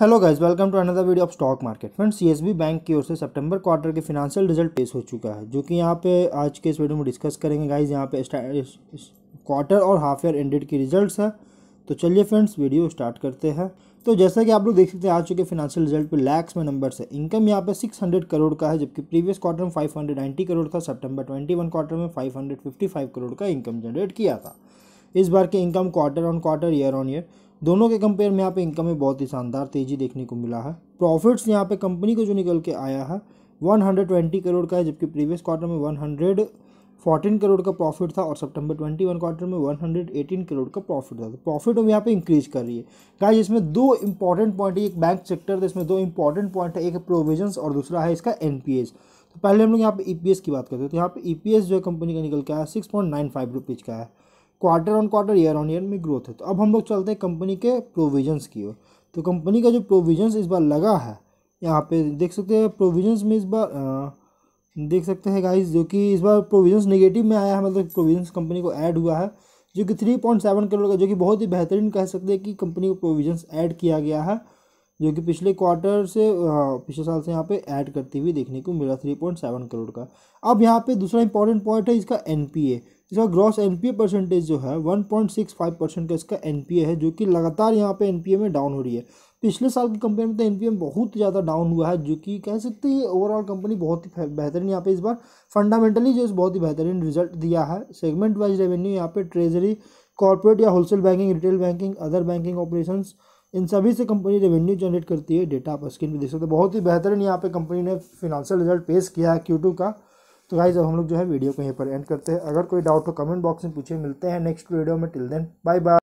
hello guys welcome to another video of stock market friends CSB bank की ओर से सितंबर क्वार्टर के फिनेंशियल रिजल्ट पेश हो चुका है जो कि यहाँ पे आज के इस वीडियो में डिस्कस करेंगे गाइस यहाँ पे क्वार्टर और हाफ ईयर एंडेड की रिजल्ट्स है तो चलिए फ्रेंड्स वीडियो स्टार्ट करते हैं तो जैसा कि आप लोग देख सकते हैं आ चुके फिनांशियल रिजल्ट पे लैक्स में नंबर है इनकम यहाँ पे 600 करोड़ का है जबकि प्रीवियस क्वार्टर में 590 करोड़ था सितंबर 21 क्वार्टर में 555 करोड़ का इनकम जनरेट किया था इस बार के income quarter on quarter year on year दोनों के कंपेयर में यहाँ पे इनकम में बहुत ही शानदार तेज़ी देखने को मिला है प्रॉफिट्स यहाँ पे कंपनी को जो निकल के आया है 120 करोड़ का है जबकि प्रीवियस क्वार्टर में 114 करोड़ का प्रॉफिट था और सितंबर 21 क्वार्टर में 118 करोड़ का प्रॉफिट था तो प्रॉफिट अब यहाँ पे इंक्रीज कर रही है क्या इसमें दो इंपॉर्टेंट पॉइंट है एक बैंक सेक्टर था इसमें दो इंपॉर्टेंट पॉइंट है एक प्रोविजन और दूसरा है इसका एन तो पहले हम लोग यहाँ पे ई e की बात करते हैं तो यहाँ पे ई e जो है कंपनी का निकल के आया six point nine five rupees का है quarter on quarter year on year में ग्रोथ है तो अब हम लोग चलते हैं कंपनी के प्रोविजंस की ओर तो कंपनी का जो प्रोविजंस इस बार लगा है यहाँ पे देख सकते हैं प्रोविजंस में इस बार आ, देख सकते हैं गाइस जो कि इस बार प्रोविजंस नेगेटिव में आया है मतलब प्रोविजंस कंपनी को ऐड हुआ है जो कि थ्री पॉइंट सेवन करोड़ का जो कि बहुत ही बेहतरीन कह सकते हैं कि कंपनी को प्रोविजन्स ऐड किया गया है जो कि पिछले क्वार्टर से पिछले साल से यहाँ पे ऐड करती हुई देखने को मिला थ्री पॉइंट सेवन करोड़ का अब यहाँ पे दूसरा इंपॉर्टेंट पॉइंट है इसका एन पी ए इसका gross N P A percentage जो है one point six five percent का इसका एन पी ए है जो कि लगातार यहाँ पे एन पी ए में डाउन हो रही है पिछले साल की कंपेयर में तो एन पी ए बहुत ज़्यादा डाउन हुआ है जो कि कह सकते हैं ओवरऑल कंपनी बहुत ही बेहतरीन यहाँ पे इस बार फंडामेंटली जो है बहुत ही बेहतरीन रिजल्ट दिया है सेगमेंट वाइज रेवेन्यू यहाँ पे ट्रेजरी कॉर्पोरेट या wholesale banking retail banking other banking operations इन सभी से कंपनी रेवेन्यू जनरेट करती है डेटा आप स्क्रीन पर देख सकते हो बहुत ही बेहतरीन यहाँ पे कंपनी ने फिनंशियल रिजल्ट पेश किया है क्यू का तो गाइज अब हम लोग जो है वीडियो को यहीं पर एंड करते हैं अगर कोई डाउट हो कमेंट बॉक्स में पूछे मिलते हैं नेक्स्ट वीडियो में टिल देन बाय बाय